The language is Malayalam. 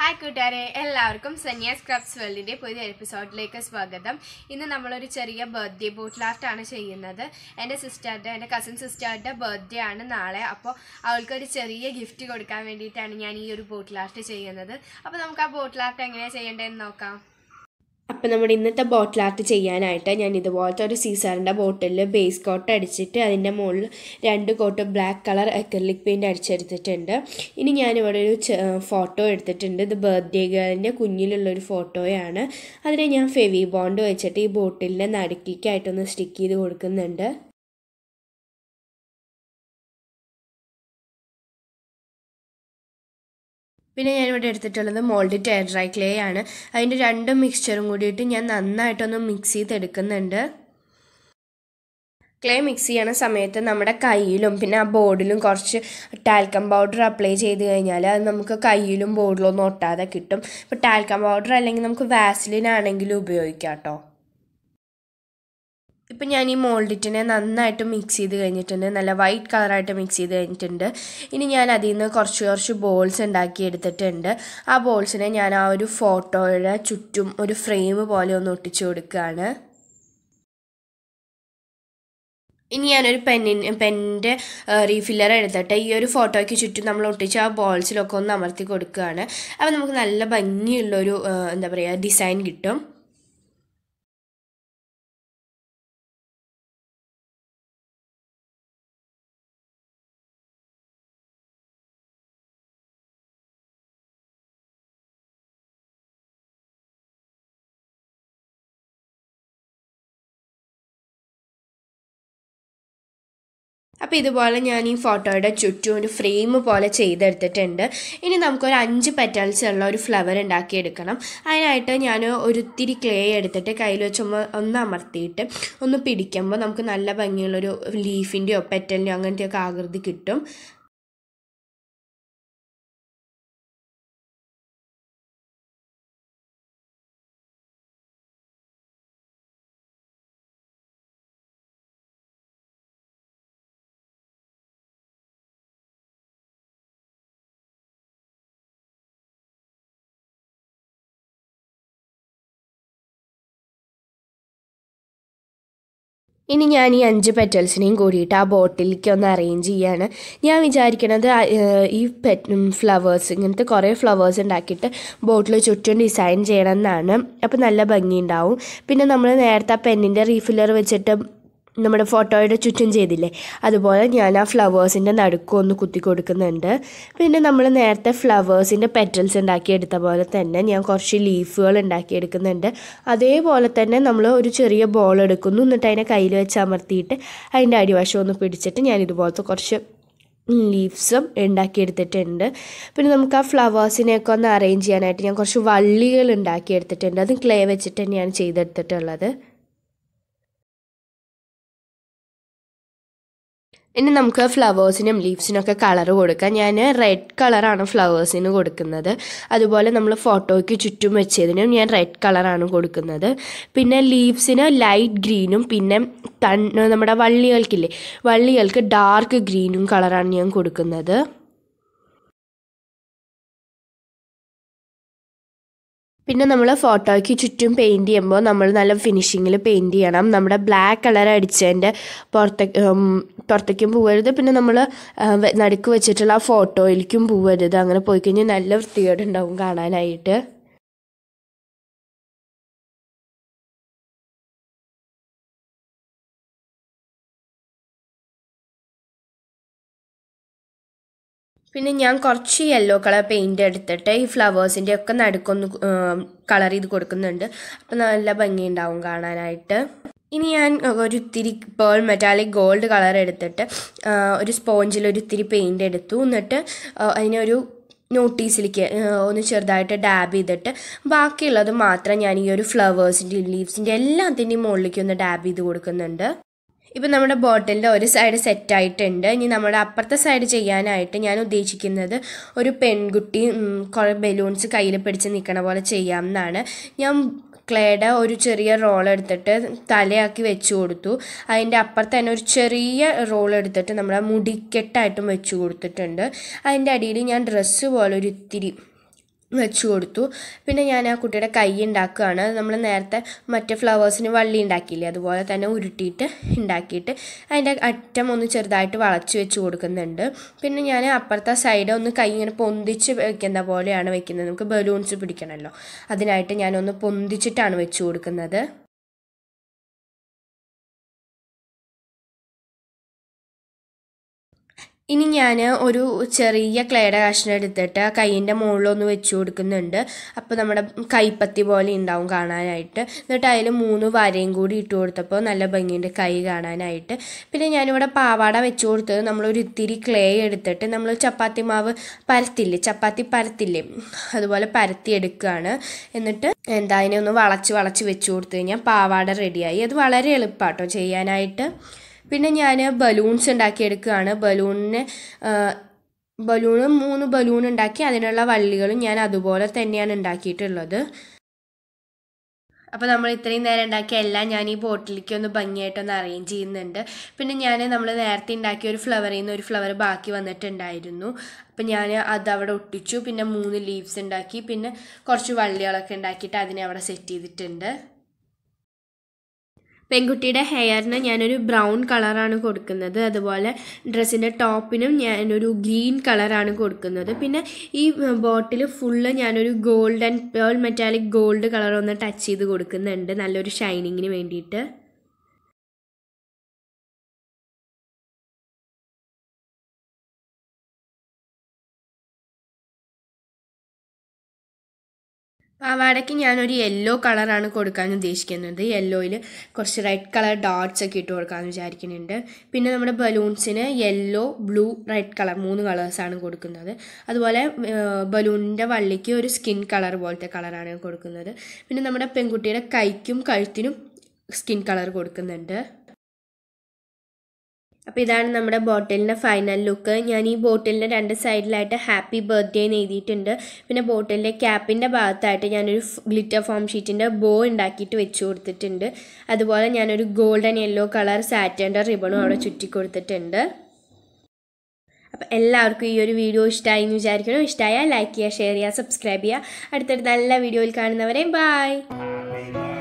ഹായ് കൂട്ടുകാരെ എല്ലാവർക്കും സന്യാസ് ക്രാഫ്റ്റ്സ് വേൾഡിൻ്റെ പുതിയ എപ്പിസോഡിലേക്ക് സ്വാഗതം ഇന്ന് നമ്മളൊരു ചെറിയ ബർത്ത്ഡേ ബോട്ടിൽ ആർട്ടാണ് ചെയ്യുന്നത് എൻ്റെ സിസ്റ്ററുടെ എൻ്റെ കസിൻ സിസ്റ്ററുടെ ബർത്ത്ഡേ ആണ് നാളെ അപ്പോൾ അവൾക്കൊരു ചെറിയ ഗിഫ്റ്റ് കൊടുക്കാൻ വേണ്ടിയിട്ടാണ് ഞാൻ ഈ ഒരു ബോട്ടിൽ ആർട്ട് ചെയ്യുന്നത് അപ്പോൾ നമുക്ക് ആ ബോട്ടിൽ ആർട്ട് എങ്ങനെയാണ് ചെയ്യേണ്ടതെന്ന് നോക്കാം അപ്പോൾ നമ്മുടെ ഇന്നത്തെ ബോട്ടിൽ ആർട്ട് ചെയ്യാനായിട്ട് ഞാൻ ഇതുപോലത്തെ ഒരു സീസറിൻ്റെ ബോട്ടിൽ ബേസ് കോട്ട് അടിച്ചിട്ട് അതിൻ്റെ മുകളിൽ രണ്ട് coat black colour acrylic paint അടിച്ചെടുത്തിട്ടുണ്ട് ഇനി ഞാനിവിടെ ഒരു ഫോട്ടോ എടുത്തിട്ടുണ്ട് ഇത് ബർത്ത്ഡേ ഗേളിൻ്റെ കുഞ്ഞിലുള്ളൊരു ഫോട്ടോയാണ് അതിനെ ഞാൻ ഫെവി ബോണ്ട് വെച്ചിട്ട് ഈ ബോട്ടിലിൻ്റെ നടുക്കിക്കായിട്ടൊന്ന് സ്റ്റിക്ക് ചെയ്ത് കൊടുക്കുന്നുണ്ട് പിന്നെ ഞാനിവിടെ എടുത്തിട്ടുള്ളത് മോൾഡ് ടെയർ ഡ്രൈ ക്ലേ ആണ് അതിൻ്റെ രണ്ട് മിക്സ്ചറും കൂടിയിട്ട് ഞാൻ നന്നായിട്ടൊന്ന് മിക്സ് ചെയ്തെടുക്കുന്നുണ്ട് ക്ലേ മിക്സ് ചെയ്യണ സമയത്ത് നമ്മുടെ കയ്യിലും പിന്നെ ആ ബോർഡിലും കുറച്ച് ടാൽക്കം പൗഡർ അപ്ലൈ ചെയ്ത് കഴിഞ്ഞാൽ അത് നമുക്ക് കയ്യിലും ബോർഡിലും ഒട്ടാതെ കിട്ടും ഇപ്പോൾ ടാൽക്കം പൗഡർ അല്ലെങ്കിൽ നമുക്ക് വാസ്ലിൻ ആണെങ്കിലും ഉപയോഗിക്കാം കേട്ടോ ഇപ്പം ഞാൻ ഈ മോൾഡിറ്റിനെ നന്നായിട്ട് മിക്സ് ചെയ്ത് കഴിഞ്ഞിട്ടുണ്ട് നല്ല വൈറ്റ് കളറായിട്ട് മിക്സ് ചെയ്ത് കഴിഞ്ഞിട്ടുണ്ട് ഇനി ഞാൻ അതിൽ നിന്ന് കുറച്ച് കുറച്ച് ബോൾസ് ഉണ്ടാക്കി എടുത്തിട്ടുണ്ട് ആ ബോൾസിനെ ഞാൻ ആ ഒരു ഫോട്ടോയുടെ ചുറ്റും ഒരു ഫ്രെയിം പോലെ ഒന്ന് ഒട്ടിച്ചു കൊടുക്കുകയാണ് ഇനി ഞാനൊരു പെന്നിന് പെന്നിൻ്റെ റീഫില്ലർ എടുത്തിട്ട് ഈ ഒരു ഫോട്ടോയ്ക്ക് ചുറ്റും നമ്മൾ ഒട്ടിച്ച് ആ ബോൾസിലൊക്കെ ഒന്ന് അമർത്തി കൊടുക്കുകയാണ് അപ്പോൾ നമുക്ക് നല്ല ഭംഗിയുള്ളൊരു എന്താ പറയുക ഡിസൈൻ കിട്ടും അപ്പോൾ ഇതുപോലെ ഞാൻ ഈ ഫോട്ടോയുടെ ചുറ്റും ഒരു ഫ്രെയിം പോലെ ചെയ്തെടുത്തിട്ടുണ്ട് ഇനി നമുക്കൊരു അഞ്ച് പെറ്റൽസ് ഉള്ള ഒരു ഫ്ലവർ ഉണ്ടാക്കിയെടുക്കണം അതിനായിട്ട് ഞാൻ ഒരിത്തിരി ക്ലേ എടുത്തിട്ട് കയ്യിൽ വെച്ച് ഒന്ന് അമർത്തിയിട്ട് ഒന്ന് പിടിക്കുമ്പോൾ നമുക്ക് നല്ല ഭംഗിയുള്ളൊരു ലീഫിൻ്റെയോ പെറ്റലിൻ്റെയോ അങ്ങനത്തെയൊക്കെ ആകൃതി കിട്ടും ഇനി ഞാൻ ഈ അഞ്ച് പെറ്റൽസിനെയും കൂടിയിട്ട് ആ ബോട്ടിലേക്ക് ഒന്ന് അറേഞ്ച് ചെയ്യാണ് ഞാൻ വിചാരിക്കണത് ഈ പെറ്റ് ഫ്ലവേഴ്സ് ഇങ്ങനത്തെ കുറേ ഫ്ലവേഴ്സ് ഉണ്ടാക്കിയിട്ട് ബോട്ടിൽ ചുറ്റും ഡിസൈൻ ചെയ്യണം എന്നാണ് അപ്പോൾ നല്ല ഭംഗിയുണ്ടാവും പിന്നെ നമ്മൾ നേരത്തെ ആ പെന്നിൻ്റെ റീഫില്ലർ വെച്ചിട്ട് നമ്മുടെ ഫോട്ടോയുടെ ചുറ്റും ചെയ്തില്ലേ അതുപോലെ ഞാൻ ആ ഫ്ലവേഴ്സിൻ്റെ നടുക്കും ഒന്ന് കുത്തി കൊടുക്കുന്നുണ്ട് പിന്നെ നമ്മൾ നേരത്തെ ഫ്ലവേഴ്സിൻ്റെ പെറ്റൽസ് ഉണ്ടാക്കിയെടുത്ത പോലെ തന്നെ ഞാൻ കുറച്ച് ലീഫുകൾ ഉണ്ടാക്കിയെടുക്കുന്നുണ്ട് അതേപോലെ തന്നെ നമ്മൾ ഒരു ചെറിയ ബോൾ എടുക്കുന്നു എന്നിട്ട് അതിനെ കയ്യിൽ വെച്ച് അമർത്തിയിട്ട് അതിൻ്റെ അടിവശം ഒന്ന് പിടിച്ചിട്ട് ഞാൻ ഇതുപോലത്തെ കുറച്ച് ലീവ്സും ഉണ്ടാക്കിയെടുത്തിട്ടുണ്ട് പിന്നെ നമുക്ക് ആ ഫ്ലവേഴ്സിനെയൊക്കെ ഒന്ന് അറേഞ്ച് ചെയ്യാനായിട്ട് ഞാൻ കുറച്ച് വള്ളികൾ ഉണ്ടാക്കിയെടുത്തിട്ടുണ്ട് അതും ക്ലേ വെച്ചിട്ട് തന്നെയാണ് ചെയ്തെടുത്തിട്ടുള്ളത് ഇനി നമുക്ക് ഫ്ലവേഴ്സിനും ലീവ്സിനൊക്കെ കളർ കൊടുക്കാം ഞാൻ റെഡ് കളറാണ് ഫ്ലവേഴ്സിന് കൊടുക്കുന്നത് അതുപോലെ നമ്മൾ ഫോട്ടോയ്ക്ക് ചുറ്റും വെച്ചതിനും ഞാൻ റെഡ് കളറാണ് കൊടുക്കുന്നത് പിന്നെ ലീവ്സിന് ലൈറ്റ് ഗ്രീനും പിന്നെ തൺ നമ്മുടെ വള്ളികൾക്കില്ലേ വള്ളികൾക്ക് ഡാർക്ക് ഗ്രീനും കളറാണ് ഞാൻ കൊടുക്കുന്നത് പിന്നെ നമ്മൾ ഫോട്ടോയ്ക്ക് ചുറ്റും പെയിൻറ് ചെയ്യുമ്പോൾ നമ്മൾ നല്ല ഫിനിഷിങ്ങിൽ പെയിൻറ് ചെയ്യണം നമ്മുടെ ബ്ലാക്ക് കളർ അടിച്ചതിൻ്റെ പുറത്തെ പുറത്തേക്കും പോകരുത് പിന്നെ നമ്മൾ നടുക്ക് വെച്ചിട്ടുള്ള ആ ഫോട്ടോയിലേക്കും പോകരുത് അങ്ങനെ പോയി കഴിഞ്ഞാൽ നല്ല വൃത്തികേടുണ്ടാവും കാണാനായിട്ട് പിന്നെ ഞാൻ കുറച്ച് യെല്ലോ കളർ പെയിൻറ് എടുത്തിട്ട് ഈ ഫ്ലവേഴ്സിൻ്റെ ഒക്കെ നടുക്കൊന്ന് കളർ ചെയ്ത് കൊടുക്കുന്നുണ്ട് അപ്പോൾ നല്ല ഭംഗിയുണ്ടാവും കാണാനായിട്ട് ഇനി ഞാൻ ഒരു ഇത്തിരി പേൾ മെറ്റാലിക് ഗോൾഡ് കളർ എടുത്തിട്ട് ഒരു സ്പോഞ്ചിൽ ഒരു ഇത്തിരി പെയിൻ്റ് എടുത്തു എന്നിട്ട് അതിനൊരു നോട്ടീസിലേക്ക് ഒന്ന് ചെറുതായിട്ട് ഡാബ് ചെയ്തിട്ട് ബാക്കിയുള്ളത് മാത്രം ഞാൻ ഈ ഒരു ഫ്ലവേഴ്സിൻ്റെയും ലീവ്സിൻ്റെ എല്ലാത്തിൻ്റെയും മുകളിലേക്ക് ഒന്ന് ഡാബ് ചെയ്ത് കൊടുക്കുന്നുണ്ട് ഇപ്പം നമ്മുടെ ബോട്ടിലിൻ്റെ ഒരു സൈഡ് സെറ്റായിട്ടുണ്ട് ഇനി നമ്മുടെ അപ്പുറത്തെ സൈഡ് ചെയ്യാനായിട്ട് ഞാൻ ഉദ്ദേശിക്കുന്നത് ഒരു പെൺകുട്ടി കുറേ ബലൂൺസ് കയ്യിൽ പിടിച്ച് നിൽക്കണ പോലെ ചെയ്യാം എന്നാണ് ഞാൻ ക്ലേയുടെ ഒരു ചെറിയ റോൾ എടുത്തിട്ട് തലയാക്കി വെച്ചു കൊടുത്തു അതിൻ്റെ അപ്പുറത്ത് തന്നെ ഒരു ചെറിയ റോൾ എടുത്തിട്ട് നമ്മളെ മുടിക്കെട്ടായിട്ടും വെച്ചു കൊടുത്തിട്ടുണ്ട് അതിൻ്റെ അടിയിൽ ഞാൻ ഡ്രസ്സ് പോലെ ഒരു ഇത്തിരി വെച്ചു കൊടുത്തു പിന്നെ ഞാൻ ആ കുട്ടിയുടെ കൈ ഉണ്ടാക്കുകയാണ് നമ്മൾ നേരത്തെ മറ്റേ ഫ്ലവേഴ്സിന് വള്ളി ഉണ്ടാക്കിയില്ലേ അതുപോലെ തന്നെ ഉരുട്ടിയിട്ട് ഉണ്ടാക്കിയിട്ട് അതിൻ്റെ അറ്റം ഒന്ന് ചെറുതായിട്ട് വളച്ച് വെച്ച് കൊടുക്കുന്നുണ്ട് പിന്നെ ഞാൻ അപ്പുറത്തെ സൈഡ് ഒന്ന് കൈ ഇങ്ങനെ പൊന്തിച്ച് വെക്കുന്ന പോലെയാണ് വെക്കുന്നത് നമുക്ക് ബലൂൺസ് പിടിക്കണമല്ലോ അതിനായിട്ട് ഞാനൊന്ന് പൊന്തിച്ചിട്ടാണ് വെച്ച് കൊടുക്കുന്നത് ഇനി ഞാൻ ഒരു ചെറിയ ക്ലേയുടെ കഷ്ണം എടുത്തിട്ട് കൈയിൻ്റെ മുകളിലൊന്ന് വെച്ച് കൊടുക്കുന്നുണ്ട് അപ്പോൾ നമ്മുടെ കൈപ്പത്തി പോലെ ഉണ്ടാവും കാണാനായിട്ട് എന്നിട്ട് അതിൽ മൂന്ന് വരയും കൂടി ഇട്ട് കൊടുത്തപ്പോൾ നല്ല ഭംഗിൻ്റെ കൈ കാണാനായിട്ട് പിന്നെ ഞാനിവിടെ പാവാട വെച്ച് കൊടുത്തത് നമ്മളൊരു ഇത്തിരി ക്ലേ എടുത്തിട്ട് നമ്മൾ ചപ്പാത്തി മാവ് പരത്തില്ലേ ചപ്പാത്തി പരത്തില്ലേ അതുപോലെ പരത്തി എടുക്കുകയാണ് എന്നിട്ട് എന്താ അതിനെ ഒന്ന് വളച്ച് വളച്ച് വെച്ച് കൊടുത്തു കഴിഞ്ഞാൽ പാവാട റെഡിയായി അത് വളരെ എളുപ്പമാട്ടോ ചെയ്യാനായിട്ട് പിന്നെ ഞാൻ ബലൂൺസ് ഉണ്ടാക്കിയെടുക്കുകയാണ് ബലൂണിന് ബലൂൺ മൂന്ന് ബലൂൺ ഉണ്ടാക്കി അതിനുള്ള വള്ളികളും ഞാൻ അതുപോലെ തന്നെയാണ് ഉണ്ടാക്കിയിട്ടുള്ളത് അപ്പോൾ നമ്മൾ ഇത്രയും നേരം ഉണ്ടാക്കിയ എല്ലാം ഞാൻ ഈ ബോട്ടിലേക്ക് ഒന്ന് ഭംഗിയായിട്ടൊന്ന് അറേഞ്ച് ചെയ്യുന്നുണ്ട് പിന്നെ ഞാൻ നമ്മൾ നേരത്തെ ഉണ്ടാക്കിയ ഒരു ഫ്ലവറിൽ നിന്ന് ഒരു ഫ്ലവർ ബാക്കി വന്നിട്ടുണ്ടായിരുന്നു അപ്പം ഞാൻ അത് അവിടെ ഒട്ടിച്ചു പിന്നെ മൂന്ന് ലീവ്സ് ഉണ്ടാക്കി പിന്നെ കുറച്ച് വള്ളികളൊക്കെ ഉണ്ടാക്കിയിട്ട് അതിനെ അവിടെ സെറ്റ് ചെയ്തിട്ടുണ്ട് പെൺകുട്ടിയുടെ ഹെയറിന് ഞാനൊരു ബ്രൗൺ കളറാണ് കൊടുക്കുന്നത് അതുപോലെ ഡ്രസ്സിൻ്റെ ടോപ്പിനും ഞാനൊരു ഗ്രീൻ കളറാണ് കൊടുക്കുന്നത് പിന്നെ ഈ ബോട്ടിൽ ഫുള്ള് ഞാനൊരു gold and pearl metallic gold കളറൊന്ന് ടച്ച് ചെയ്ത് കൊടുക്കുന്നുണ്ട് നല്ലൊരു ഷൈനിങ്ങിന് വേണ്ടിയിട്ട് പാവാടയ്ക്ക് ഞാനൊരു യെല്ലോ കളറാണ് കൊടുക്കാൻ ഉദ്ദേശിക്കുന്നത് യെല്ലോയിൽ കുറച്ച് റെഡ് കളർ ഡോട്ട്സ് ഒക്കെ ഇട്ട് കൊടുക്കാമെന്ന് വിചാരിക്കുന്നുണ്ട് പിന്നെ നമ്മുടെ ബലൂൺസിന് യെല്ലോ ബ്ലൂ റെഡ് കളർ മൂന്ന് കളേഴ്സാണ് കൊടുക്കുന്നത് അതുപോലെ ബലൂണിൻ്റെ വള്ളിക്ക് ഒരു സ്കിൻ കളർ പോലത്തെ കളറാണ് കൊടുക്കുന്നത് പിന്നെ നമ്മുടെ പെൺകുട്ടിയുടെ കൈക്കും കഴുത്തിനും സ്കിൻ കളർ കൊടുക്കുന്നുണ്ട് അപ്പോൾ ഇതാണ് നമ്മുടെ ബോട്ടിലിൻ്റെ ഫൈനൽ ലുക്ക് ഞാൻ ഈ ബോട്ടിലിൻ്റെ രണ്ട് സൈഡിലായിട്ട് ഹാപ്പി ബർത്ത്ഡേ എന്ന് എഴുതിയിട്ടുണ്ട് പിന്നെ ബോട്ടിലിൻ്റെ ക്യാപ്പിൻ്റെ ഭാഗത്തായിട്ട് ഞാനൊരു ഗ്ലിറ്റർ ഫോം ഷീറ്റിൻ്റെ ബോ ഉണ്ടാക്കിയിട്ട് വെച്ച് കൊടുത്തിട്ടുണ്ട് അതുപോലെ ഞാനൊരു ഗോൾഡൻ യെല്ലോ കളർ സാറ്റേൻ്റെ റിബണും അവിടെ ചുറ്റി കൊടുത്തിട്ടുണ്ട് അപ്പോൾ എല്ലാവർക്കും ഈ ഒരു വീഡിയോ ഇഷ്ടമായി എന്ന് വിചാരിക്കണം ഇഷ്ടമായാൽ ലൈക്ക് ചെയ്യുക ഷെയർ ചെയ്യുക സബ്സ്ക്രൈബ് ചെയ്യുക അടുത്തൊരു നല്ല വീഡിയോയിൽ കാണുന്നവരെ ബായ്